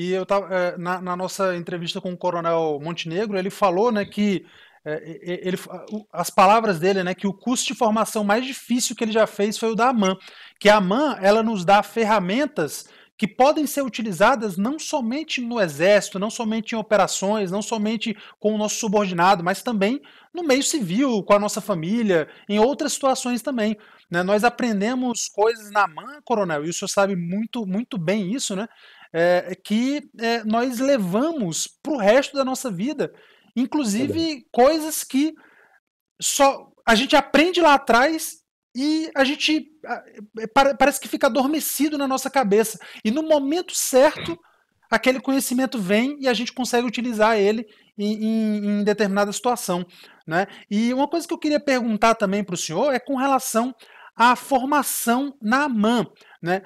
E eu tava, eh, na, na, nossa entrevista com o Coronel Montenegro, ele falou né, que eh, ele, as palavras dele, né, que o curso de formação mais difícil que ele já fez foi o da AMAN, que a AMAN ela nos dá ferramentas que podem ser utilizadas não somente no exército, não somente em operações, não somente com o nosso subordinado, mas também no meio civil, com a nossa família, em outras situações também. Né? Nós aprendemos coisas na AMAN, coronel, e o senhor sabe muito, muito bem isso, né? é, que é, nós levamos para o resto da nossa vida. Inclusive coisas que só a gente aprende lá atrás e a gente é, parece que fica adormecido na nossa cabeça. E no momento certo, aquele conhecimento vem e a gente consegue utilizar ele em, em, em determinada situação. Né? E uma coisa que eu queria perguntar também para o senhor é com relação à formação na AMAN. Né?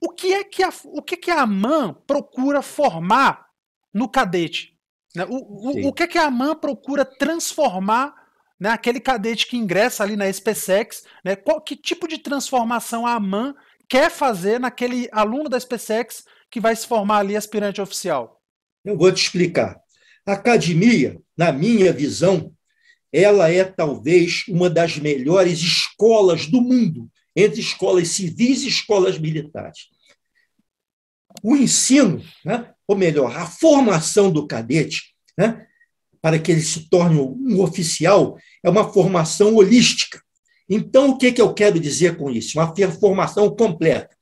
O que é que a, o que, é que a AMAN procura formar no cadete? Né? O, o, o, que é que a AMAN procura transformar né, aquele cadete que ingressa ali na SpaceX? Né? Qual, que tipo de transformação a AMAN quer fazer naquele aluno da SpaceX que vai se formar ali aspirante oficial? Eu vou te explicar. A academia, na minha visão, ela é talvez uma das melhores escolas do mundo entre escolas civis e escolas militares. O ensino, né, ou melhor, a formação do cadete, né, para que ele se torne um oficial, é uma formação holística. Então, o que, que eu quero dizer com isso? Uma formação completa.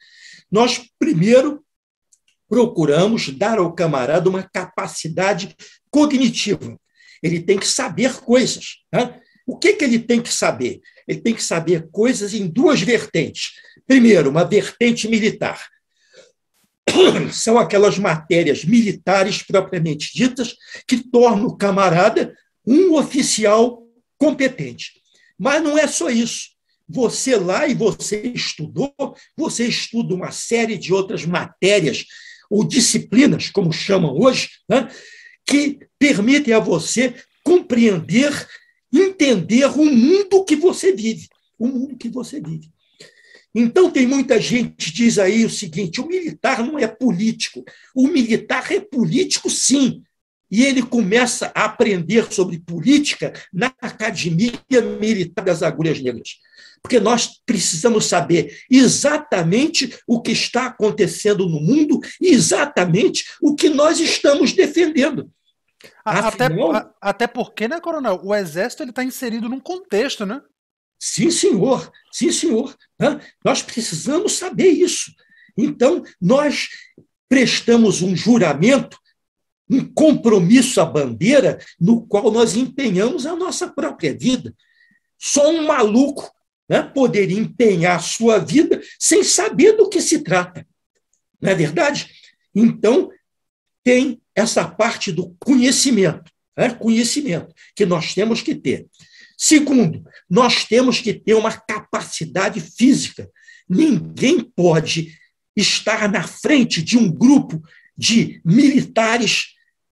Nós, primeiro, procuramos dar ao camarada uma capacidade cognitiva. Ele tem que saber coisas. Né? O que, que ele tem que saber? Ele tem que saber coisas em duas vertentes. Primeiro, uma vertente militar. São aquelas matérias militares propriamente ditas que tornam o camarada um oficial competente. Mas não é só isso. Você lá e você estudou, você estuda uma série de outras matérias ou disciplinas, como chamam hoje, né, que permitem a você compreender entender o mundo que você vive. O mundo que você vive. Então, tem muita gente que diz aí o seguinte: o militar não é político. O militar é político, sim. E ele começa a aprender sobre política na Academia Militar das Agulhas Negras. Porque nós precisamos saber exatamente o que está acontecendo no mundo e exatamente o que nós estamos defendendo. Ah, ah, até, até porque, né, Coronel? O Exército ele está inserido num contexto, né? Sim, senhor. Sim, senhor. Né? Nós precisamos saber isso. Então, nós prestamos um juramento, um compromisso à bandeira, no qual nós empenhamos a nossa própria vida. Só um maluco né, poderia empenhar a sua vida sem saber do que se trata. Não é verdade? Então, tem essa parte do conhecimento, né? conhecimento que nós temos que ter. Segundo, nós temos que ter uma capacidade física. Ninguém pode estar na frente de um grupo de militares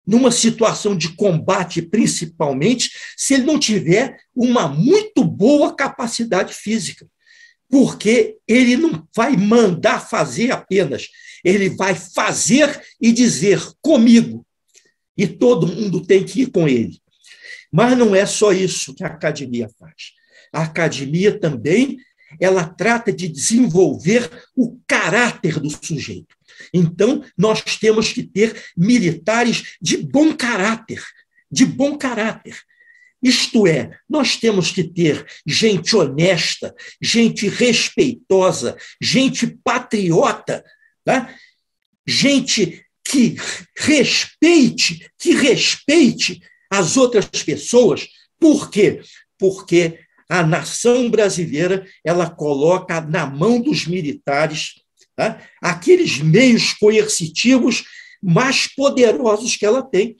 numa situação de combate, principalmente, se ele não tiver uma muito boa capacidade física porque ele não vai mandar fazer apenas, ele vai fazer e dizer comigo. E todo mundo tem que ir com ele. Mas não é só isso que a academia faz. A academia também ela trata de desenvolver o caráter do sujeito. Então, nós temos que ter militares de bom caráter, de bom caráter. Isto é, nós temos que ter gente honesta, gente respeitosa, gente patriota, tá? gente que respeite, que respeite as outras pessoas. Por quê? Porque a nação brasileira ela coloca na mão dos militares tá? aqueles meios coercitivos mais poderosos que ela tem,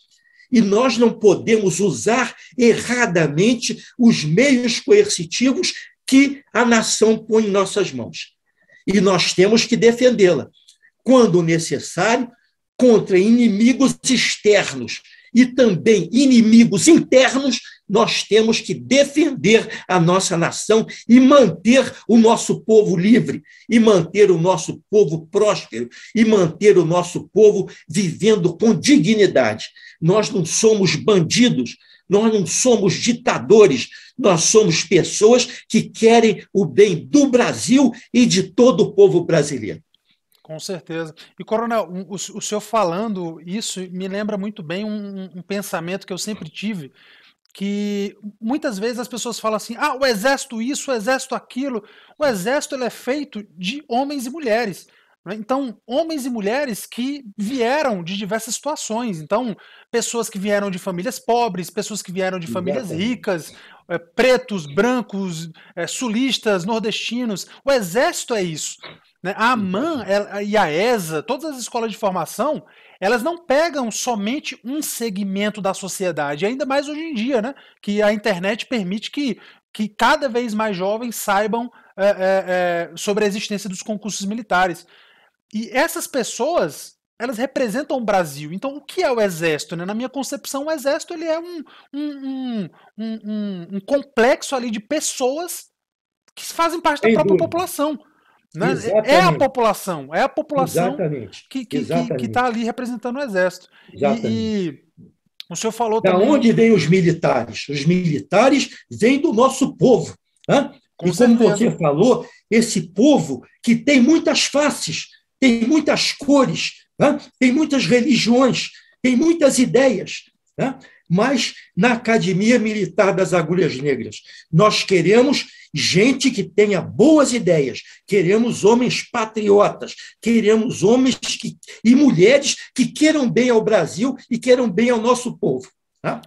e nós não podemos usar erradamente os meios coercitivos que a nação põe em nossas mãos. E nós temos que defendê-la, quando necessário, contra inimigos externos e também inimigos internos, nós temos que defender a nossa nação e manter o nosso povo livre, e manter o nosso povo próspero, e manter o nosso povo vivendo com dignidade. Nós não somos bandidos, nós não somos ditadores, nós somos pessoas que querem o bem do Brasil e de todo o povo brasileiro. Com certeza. E, Coronel, o, o senhor falando isso me lembra muito bem um, um pensamento que eu sempre tive, que muitas vezes as pessoas falam assim: ah, o exército isso, o exército aquilo. O exército ele é feito de homens e mulheres. Né? Então, homens e mulheres que vieram de diversas situações. Então, pessoas que vieram de famílias pobres, pessoas que vieram de famílias ricas, é, pretos, brancos, é, sulistas, nordestinos. O exército é isso. Né? A AMAN e a ESA, todas as escolas de formação, elas não pegam somente um segmento da sociedade, ainda mais hoje em dia, né? Que a internet permite que, que cada vez mais jovens saibam é, sobre a existência dos concursos militares. E essas pessoas, elas representam o Brasil. Então, o que é o exército? Né? Na minha concepção, o exército ele é um, um, um, um complexo ali de pessoas que fazem parte Sem da própria dúvida. população. Né? É, é a população, é a população Exatamente. que está que, que, que tá ali representando o exército. E, e o senhor falou da também... onde vêm os militares? Os militares vêm do nosso povo. Né? Com e certeza. como você falou, esse povo que tem muitas faces, tem muitas cores, né? tem muitas religiões, tem muitas ideias. Né? Mas na Academia Militar das Agulhas Negras, nós queremos gente que tenha boas ideias, queremos homens patriotas, queremos homens que, e mulheres que queiram bem ao Brasil e queiram bem ao nosso povo. Tá?